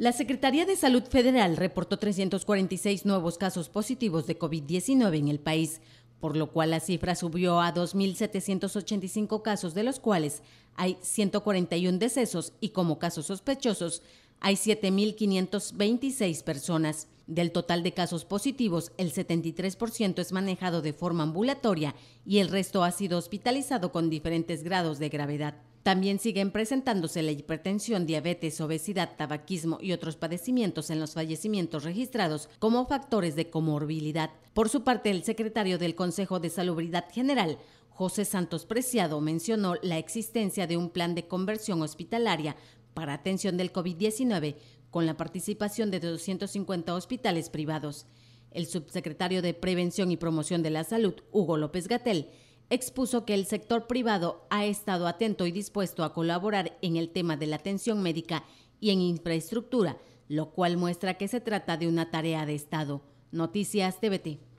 La Secretaría de Salud Federal reportó 346 nuevos casos positivos de COVID-19 en el país, por lo cual la cifra subió a 2.785 casos, de los cuales hay 141 decesos y como casos sospechosos hay 7.526 personas. Del total de casos positivos, el 73% es manejado de forma ambulatoria y el resto ha sido hospitalizado con diferentes grados de gravedad. También siguen presentándose la hipertensión, diabetes, obesidad, tabaquismo y otros padecimientos en los fallecimientos registrados como factores de comorbilidad. Por su parte, el secretario del Consejo de Salubridad General, José Santos Preciado, mencionó la existencia de un plan de conversión hospitalaria para atención del COVID-19 con la participación de 250 hospitales privados. El subsecretario de Prevención y Promoción de la Salud, Hugo López Gatel, expuso que el sector privado ha estado atento y dispuesto a colaborar en el tema de la atención médica y en infraestructura, lo cual muestra que se trata de una tarea de Estado. Noticias TVT.